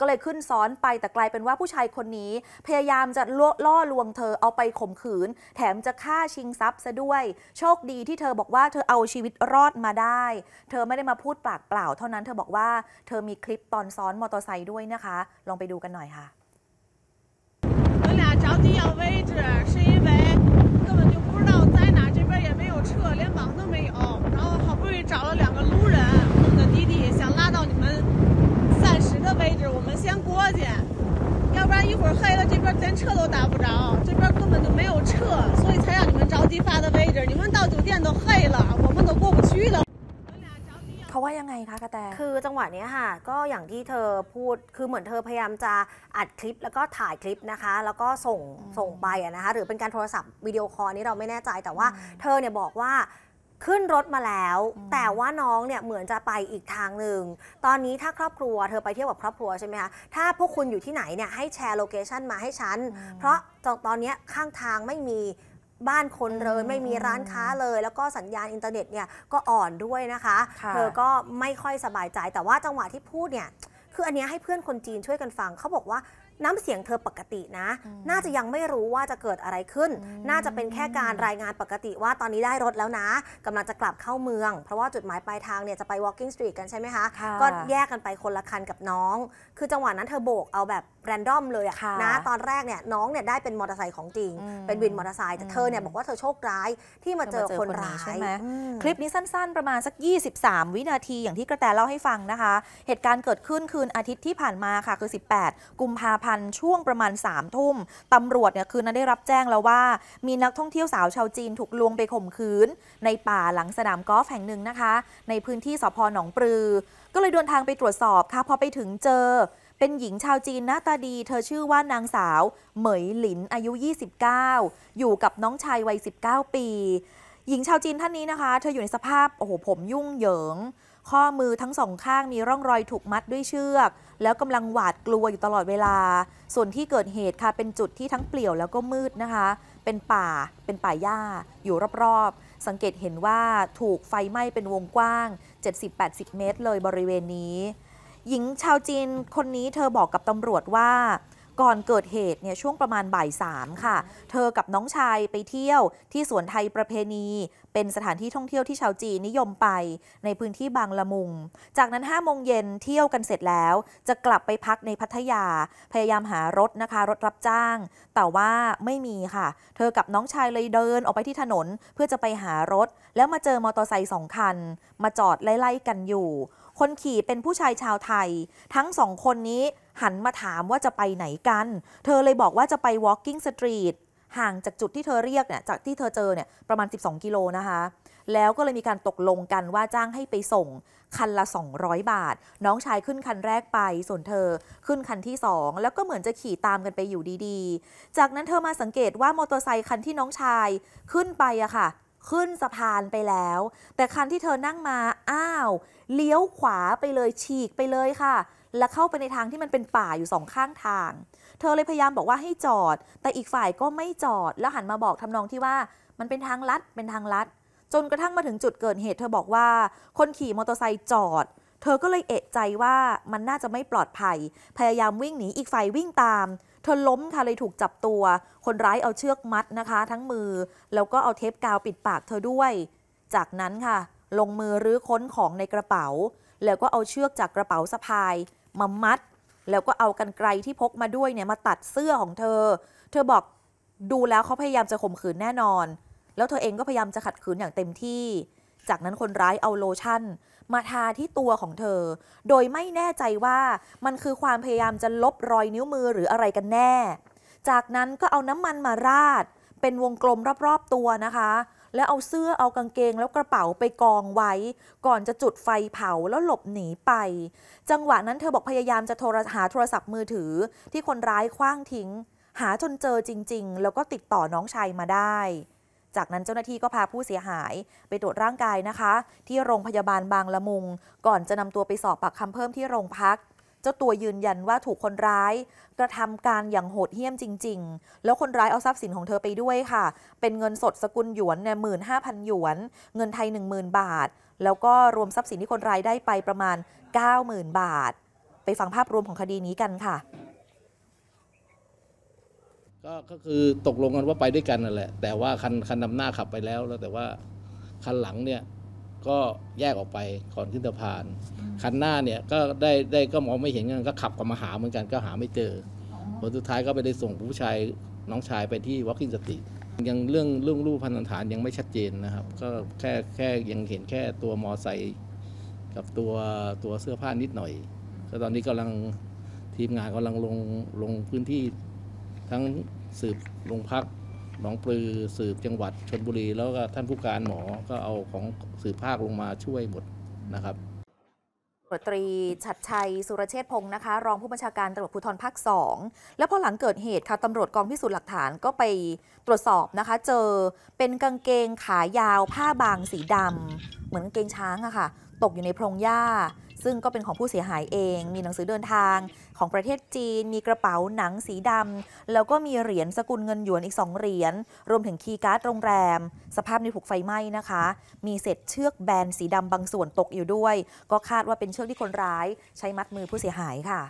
ก็เลยขึ้นซ้อนไปแต่กลายเป็นว่าผู้ชายคนนี้พยายามจะล่อลวงเธอเอาไปข่มขืน แถมจะฆ่าชิงทรัพย์ซะด้วย โชคดีที่เธอบอกว่าเธอเอาชีวิตรอดมาได้ เธอไม่ได้มาพูดปากเปล่า เท่านั้นเธอบอกว่า เธอมีคลิปตอนซ้อนมอเตอร์ไซค์ด้วยนะคะ ลองไปดูกันหน่อยค่ะ找了两个路人我们的弟弟想拉到你们位置，我们先过去，要不然一会儿黑了，这边连车都打不着，这边根本就没有车，所以才让你们着急发的位置。你们到酒店都黑了，我们都过不去了。เขาว่ายังไงคะกระแตคือจังหวะนี้ค่ะก็อย่างที่เธอพูดคือเหมือนเธอพยายามจะอัดคลิปแล้วก็ถ่ายคลิปนะคะแล้วก็ส่งส่งไปนะคะหรือเป็นการโทรศัพท์วิดีโอคอลนี้เราไม่แน่ใจ แต่ว่าเธอเนี่ยบอกว่าขึ้นรถมาแล้ว แต่ว่าน้องเนี่ยเหมือนจะไปอีกทางหนึ่งตอนนี้ถ้าครอบครัวเธอไปเที่ยวกับครอบครัวใช่ไหมคะถ้าพวกคุณอยู่ที่ไหนเนี่ยให้แชร์โลเคชันมาให้ฉัน เพราะตอนนี้ข้างทางไม่มีบ้านคนเลย ไม่มีร้านค้าเลยแล้วก็สัญญาณอินเทอร์เน็ตเนี่ยก็อ่อนด้วยนะคะเธอก็ไม่ค่อยสบายใจแต่ว่าจังหวะที่พูดเนี่ย คืออันนี้ให้เพื่อนคนจีนช่วยกันฟังเขาบอกว่าน้ำเสียงเธอปกตินะ น่าจะยังไม่รู้ว่าจะเกิดอะไรขึ้น น่าจะเป็นแค่การรายงานปกติว่าตอนนี้ได้รถแล้วนะ กำลังจะกลับเข้าเมือง เพราะว่าจุดหมายปลายทางเนี่ยจะไป walking street กันใช่ไหมคะ ก็แยกกันไปคนละคันกับน้อง คือจังหวะนั้นเธอโบกเอาแบบแรนดอมเลยอะะนะ ตอนแรกเนี่ยน้องเนี่ยได้เป็นมอเตอร์ไซค์ของจริงเป็นวินมอเตอร์ไซค์แต่เธอเนี่ยบอกว่าเธอโชคร้ายที่มาเจอคนร้าย คลิปนี้สั้นๆ ประมาณสัก 23 วินาทีอย่างที่กระแตเล่าให้ฟังนะคะ เหตุการณ์เกิดขึ้นคืนอาทิตย์ที่ผ่านมาค่ะคือ 18 กุมภาพันธ์ช่วงประมาณ3ทุ่มตำรวจเนี่ยคืนนั้นได้รับแจ้งแล้วว่า มีนักท่องเที่ยวสาวชาวจีนถูกลวงไปข่มขืน ในป่าหลังสนามกอล์ฟแห่งหนึ่งนะคะในพื้นที่สพหนองปลือ ก็เลยเดินทางไปตรวจสอบค่ะพอไปถึงเจอเป็นหญิงชาวจีนหน้าตาดี เธอชื่อว่านางสาวเหมยหลินอายุ 29 อยู่กับน้องชายวัย 19 ปี หญิงชาวจีนท่านนี้นะคะ เธออยู่ในสภาพโอ้โห ผมยุ่งเหยิง ข้อมือทั้งสองข้างมีร่องรอยถูกมัดด้วยเชือก แล้วกำลังหวาดกลัวอยู่ตลอดเวลา ส่วนที่เกิดเหตุค่ะ เป็นจุดที่ทั้งเปลี่ยวแล้วก็มืดนะคะ เป็นป่า เป็นป่าหญ้าอยู่รอบๆสังเกตเห็นว่าถูกไฟไหม้เป็นวงกว้าง 70-80 เมตร เลยบริเวณนี้หญิงชาวจีนคนนี้เธอบอกกับตำรวจว่าก่อนเกิดเหตุเนี่ยช่วงประมาณบ่ายสามค่ะเธอกับน้องชายไปเที่ยวที่สวนไทยประเพณี เป็นสถานที่ท่องเที่ยวที่ชาวจีนนิยมไปในพื้นที่บางละมุง จากนั้น5้าโมงเย็นเที่ยวกันเสร็จแล้ว จะกลับไปพักในพัทยาพยายามหารถนะคะรถรับจ้างแต่ว่าไม่มีค่ะ เธอกับน้องชายเลยเดินออกไปที่ถนนเพื่อจะไปหารถ แล้วมาเจอมอเตอร์ไซค์สองคัน มาจอดไล่ๆกันอยู่คนขี่เป็นผู้ชายชาวไทย ทั้งสองคนนี้หันมาถามว่าจะไปไหนกัน เธอเลยบอกว่าจะไป walking street ห่างจากจุดที่เธอเรียกเนี่ยจากที่เธอเจอเนี่ยประมาณ 12 กิโลนะคะ แล้วก็เลยมีการตกลงกันว่าจ้างให้ไปส่งคันละ 200 บาท น้องชายขึ้นคันแรกไปส่วนเธอขึ้นคันที่ 2 แล้วก็เหมือนจะขี่ตามกันไปอยู่ดีๆ จากนั้นเธอมาสังเกตว่ามอเตอร์ไซคันที่น้องชายขึ้นไปอะค่ะขึ้นสะพานไปแล้ว แต่คันที่เธอนั่งมา อ้าว เลี้ยวขวาไปเลยฉีกไปเลยค่ะ และเข้าไปในทางที่มันเป็นป่าอยู่สองข้างทาง เธอเลยพยายามบอกว่าให้จอด แต่อีกฝ่ายก็ไม่จอด แล้วหันมาบอกทำนองที่ว่ามันเป็นทางลัดเป็นทางลัด จนกระทั่งมาถึงจุดเกิดเหตุเธอบอกว่า คนขี่มอเตอร์ไซค์จอดเธอก็เลยเอะใจว่ามันน่าจะไม่ปลอดภัย พยายามวิ่งหนีอีกฝ่ายวิ่งตามเธอล้มค่ะเลยถูกจับตัว คนร้ายเอาเชือกมัดนะคะ ทั้งมือแล้วก็เอาเทปกาวปิดปากเธอด้วย จากนั้นค่ะ ลงมือรื้อค้นของในกระเป๋า แล้วก็เอาเชือกจากกระเป๋าสะพายมามัด แล้วก็เอากันไกลที่พกมาด้วยเนี่ยมาตัดเสื้อของเธอ เธอบอกดูแล้วเขาพยายามจะข่มขืนแน่นอน แล้วเธอเองก็พยายามจะขัดขืนอย่างเต็มที่จากนั้นคนร้ายเอาโลชั่นมาทาที่ตัวของเธอ โดยไม่แน่ใจว่ามันคือความพยายามจะลบรอยนิ้วมือหรืออะไรกันแน่ จากนั้นก็เอาน้ำมันมาราดเป็นวงกลมรอบๆตัวนะคะ แล้วเอาเสื้อเอากางเกงแล้วกระเป๋าไปกองไว้ ก่อนจะจุดไฟเผาแล้วหลบหนีไป จังหวะนั้นเธอบอกพยายามจะโทรหาโทรศัพท์มือถือที่คนร้ายคว้างทิ้ง หาจนเจอจริงๆ แล้วก็ติดต่อน้องชายมาได้จากนั้นเจ้าหน้าที่ก็พาผู้เสียหาย ไปตรวจร่างกายนะคะ ที่โรงพยาบาลบางละมุง ก่อนจะนำตัวไปสอบปากคำเพิ่มที่โรงพัก เจ้าตัวยืนยันว่าถูกคนร้าย กระทำการอย่างโหดเหี้ยมจริง ๆ แล้วคนร้ายเอาทรัพย์สินของเธอไปด้วยค่ะ เป็นเงินสดสกุลหยวนเนี่ยหมื่นห้าพันหยวน เงินไทย 10,000 บาท แล้วก็รวมทรัพย์สินที่คนร้ายได้ไปประมาณ 90,000 บาท ไปฟังภาพรวมของคดีนี้กันค่ะก็ก็คือตกลงกันว่าไปด้วยกันนั่นแหละ แต่ว่าคันคันนำหน้าขับไปแล้วแล้วแต่ว่าคันหลังเนี่ยก็แยกออกไปก่อนขึ้นสะพาน คันหน้าเนี่ยก็ได้ได้ก็มองไม่เห็นกันก็ขับกลับมาหาเหมือนกันก็หาไม่เจอผลสุดท้ายก็ไปได้ส่งผู้ชายน้องชายไปที่วอล์กินสติยังเรื่องเรื่องรูปพันธุ์ฐานยังไม่ชัดเจนนะครับ ก็แค่แค่ยังเห็นแค่ตัวมอไซค์กับตัวตัวเสื้อผ้านิดหน่อยก็ตอนนี้กำลังทีมงานกำลังลงลงพื้นที่ทั้งสืบโรงพักหนองปลือสืบจังหวัดชนบุรี แล้วก็ท่านผู้การหมอ ก็เอาของสืบภาคลงมาช่วยหมดนะครับตำรตรี ชัดชัยสุรเชษพงศ์นะคะ รองผู้บัญชาการตำรวจภูธรภาคสอง แล้วพอหลังเกิดเหตุค่ะตำรวจกองพิสูจน์หลักฐานก็ไปตรวจสอบนะคะ เจอเป็นกางเกงขายาวผ้าบางสีดำเหมือนกางเกงช้างอะค่ะตกอยู่ในโพรงหญ้าซึ่งก็เป็นของผู้เสียหายเอง มีหนังสือเดินทางของประเทศจีน มีกระเป๋าหนังสีดำ แล้วก็มีเหรียญสกุลเงินหยวนอีก 2 เหรียญ รวมถึงคีย์การ์ดโรงแรม สภาพในถูกไฟไหม้นะคะ มีเศษเชือกแบนสีดำบางส่วนตกอยู่ด้วย ก็คาดว่าเป็นเชือกที่คนร้าย ใช้มัดมือผู้เสียหายค่ะ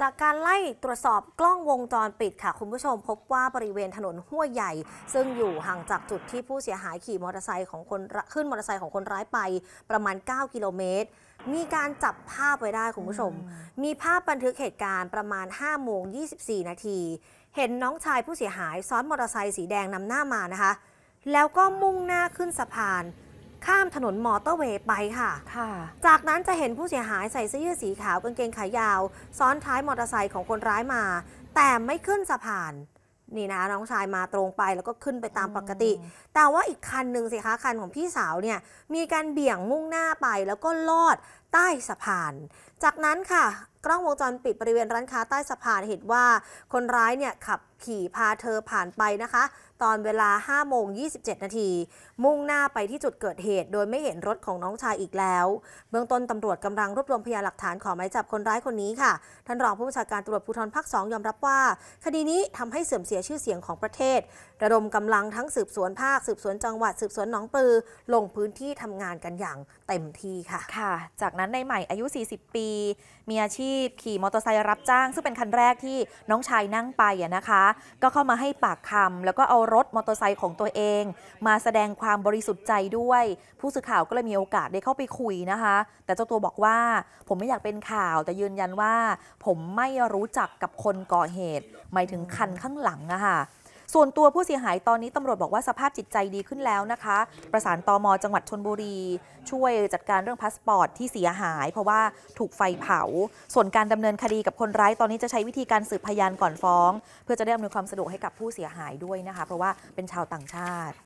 จากการไล่ตรวจสอบกล้องวงจรปิดค่ะ คุณผู้ชม พบว่าบริเวณถนนห้วยใหญ่ ซึ่งอยู่ห่างจากจุดที่ผู้เสียหายขี่มอเตอร์ไซค์ของคนขึ้นมอเตอร์ไซค์ของคนร้ายไปประมาณ 9 กิโลเมตรมีการจับภาพไว้ได้คุณผู้ชม มีภาพบันทึกเหตุการณ์ประมาณ 5 โมง 24 นาที เห็นน้องชายผู้เสียหาย ซ้อนมอเตอร์ไซค์สีแดงนำหน้ามานะคะ แล้วก็มุ่งหน้าขึ้นสะพาน ข้ามถนนมอเตอร์เวย์ไปค่ะ จากนั้นจะเห็นผู้เสียหายใส่เสื้อยืดสีขาวกางเกงขายาว ซ้อนท้ายมอเตอร์ไซค์ของคนร้ายมา แต่ไม่ขึ้นสะพานนี่นะ น้องชายมาตรงไปแล้วก็ขึ้นไปตามปกติ แต่ว่าอีกคันหนึ่งสิคะคันของพี่สาวเนี่ยมีการเบี่ยงมุ่งหน้าไปแล้วก็ลอดใต้สะพานจากนั้นค่ะกล้องวงจรปิดบริเวณร้านค้าใต้สะพานเห็นว่า คนร้ายเนี่ยขับขี่พาเธอผ่านไปนะคะ ตอนเวลา5โมง27 นาที มุ่งหน้าไปที่จุดเกิดเหตุ โดยไม่เห็นรถของน้องชายอีกแล้ว เบื้องต้นตำรวจกำลังรวบรวมพยานหลักฐานขอหมายจับคนร้ายคนนี้ค่ะ ท่านรองผู้บัญชาการตำรวจภูธรภาค 2 ยอมรับว่า คดีนี้ทำให้เสื่อมเสียชื่อเสียงของประเทศระดมกำลังทั้งสืบสวนภาคสืบสวนจังหวัดสืบสวนหนองปือลงพื้นที่ทำงานกันอย่างเต็มที่ค่ะค่ะ จากนั้นในใหม่อายุ 40 ปีมีอาชีพขี่มอเตอร์ไซค์รับจ้าง ซึ่งเป็นคันแรกที่น้องชายนั่งไปนะคะ ก็เข้ามาให้ปากคำ แล้วก็เอารถมอเตอร์ไซค์ของตัวเอง มาแสดงความบริสุทธิ์ใจด้วย ผู้สื่อข่าวก็เลยมีโอกาสได้เข้าไปคุยนะคะ แต่เจ้าตัวบอกว่าผมไม่อยากเป็นข่าว แต่ยืนยันว่า ผมไม่รู้จักกับคนก่อเหตุ หมายถึงคันข้างหลังอะค่ะส่วนตัวผู้เสียหายตอนนี้ตำรวจบอกว่าสภาพจิตใจดีขึ้นแล้วนะคะ ประสานตอมจังหวัดชนบุรี ช่วยจัดการเรื่องพาสปอร์ตที่เสียหาย เพราะว่าถูกไฟเผา ส่วนการดำเนินคดีกับคนร้ายตอนนี้จะใช้วิธีการสืบพยานก่อนฟ้อง เพื่อจะได้อำนวยความสะดวกให้กับผู้เสียหายด้วยนะคะ เพราะว่าเป็นชาวต่างชาติ